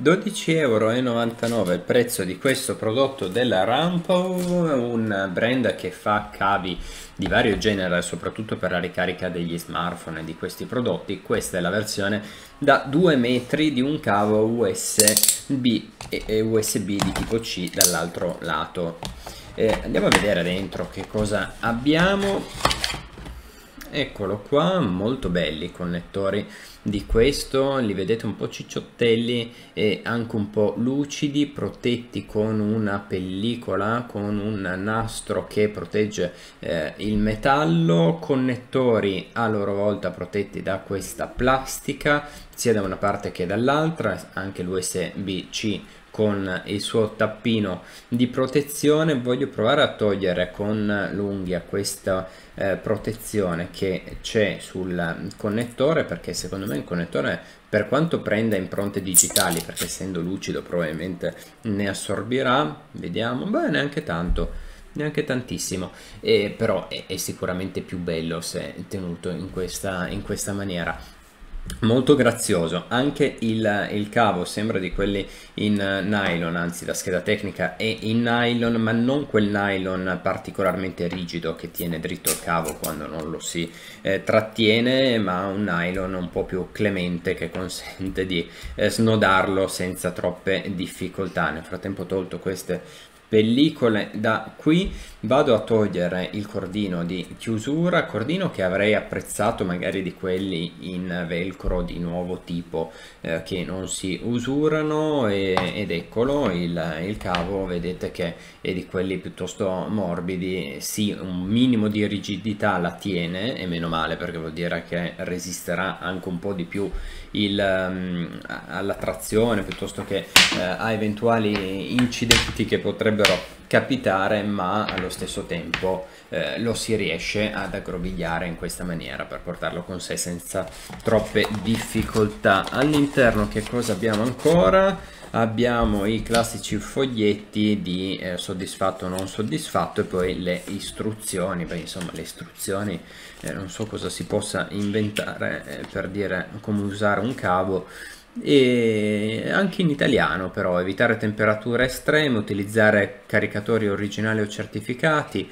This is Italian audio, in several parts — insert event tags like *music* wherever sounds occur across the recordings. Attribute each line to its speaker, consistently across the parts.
Speaker 1: 12,99€ il prezzo di questo prodotto della Rampo, un brand che fa cavi di vario genere, soprattutto per la ricarica degli smartphone e di questi prodotti. Questa è la versione da 2 metri di un cavo USB e USB di tipo C dall'altro lato. Eh, andiamo a vedere dentro che cosa abbiamo. Eccolo qua, molto belli connettori di questo li vedete un po' cicciottelli e anche un po' lucidi protetti con una pellicola con un nastro che protegge eh, il metallo connettori a loro volta protetti da questa plastica sia da una parte che dall'altra anche l'usb c con il suo tappino di protezione voglio provare a togliere con l'unghia questa eh, protezione che c'è sul eh, connettore perché secondo me ma il connettore per quanto prenda impronte digitali, perché essendo lucido probabilmente ne assorbirà, vediamo, beh neanche tanto neanche tantissimo, eh, però è, è, sicuramente più bello se tenuto in questa, in questa maniera molto grazioso anche il, il, cavo sembra di quelli in eh, nylon anzi la scheda tecnica è in nylon ma non quel nylon particolarmente rigido che tiene dritto il cavo quando non lo si eh, trattiene ma un nylon un po' più clemente che consente di eh, snodarlo senza troppe difficoltà nel frattempo ho tolto queste pellicole da qui vado a togliere il cordino di chiusura cordino che avrei apprezzato magari di quelli in velcro di nuovo tipo eh, che non si usurano e, ed eccolo il, il, cavo vedete che è di quelli piuttosto morbidi sì un minimo di rigidità la tiene e meno male perché vuol dire che resisterà anche un po' di più il, um, mm, alla trazione piuttosto che eh, a eventuali incidenti che potrebbero potrebbero capitare ma allo stesso tempo eh, lo si riesce ad aggrovigliare in questa maniera per portarlo con sé senza troppe difficoltà all'interno che cosa abbiamo ancora abbiamo i classici foglietti di eh, soddisfatto o non soddisfatto e poi le istruzioni beh insomma le istruzioni eh, non so cosa si possa inventare eh, per dire come usare un cavo e anche in italiano però evitare temperature estreme utilizzare caricatori originali o certificati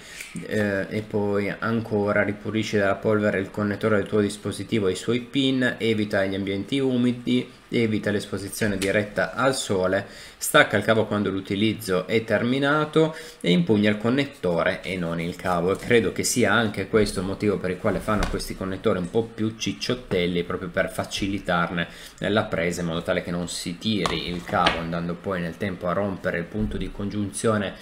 Speaker 1: eh, e poi ancora ripulisci dalla polvere il connettore del tuo dispositivo e i suoi pin evita gli ambienti umidi evita l'esposizione diretta al sole, stacca il cavo quando l'utilizzo è terminato e impugna il connettore e non il cavo e credo che sia anche questo il motivo per il quale fanno questi connettori un po' più cicciottelli proprio per facilitarne la presa in modo tale che non si tiri il cavo andando poi nel tempo a rompere il punto di congiunzione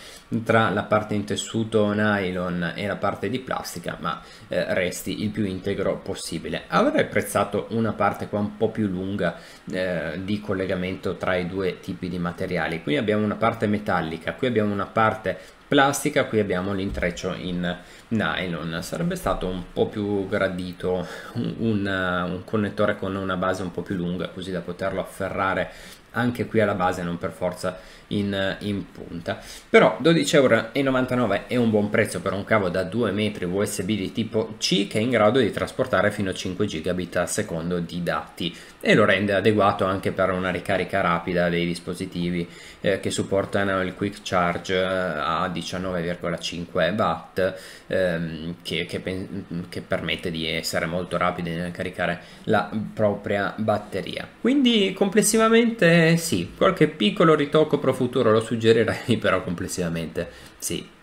Speaker 1: tra la parte in tessuto nylon e la parte di plastica ma eh, resti il più integro possibile avrei apprezzato una parte qua un po' più lunga eh, eh, di collegamento tra i due tipi di materiali. Qui abbiamo una parte metallica, qui abbiamo una parte plastica, qui abbiamo l'intreccio in nylon. Sarebbe stato un po' più gradito un, un, uh, un, connettore con una base un po' più lunga così da poterlo afferrare anche qui alla base non per forza in, uh, in punta però 12,99€ è un buon prezzo per un cavo da 2 metri USB di tipo C che è in grado di trasportare fino a 5 gigabit al secondo di dati e lo rende adeguato anche per una ricarica rapida dei dispositivi eh, che supportano il quick charge eh, a 19,5 watt ehm, che, che, che, permette di essere molto rapidi nel caricare la propria batteria quindi complessivamente sì qualche piccolo ritocco pro futuro lo suggerirei *laughs* però complessivamente sì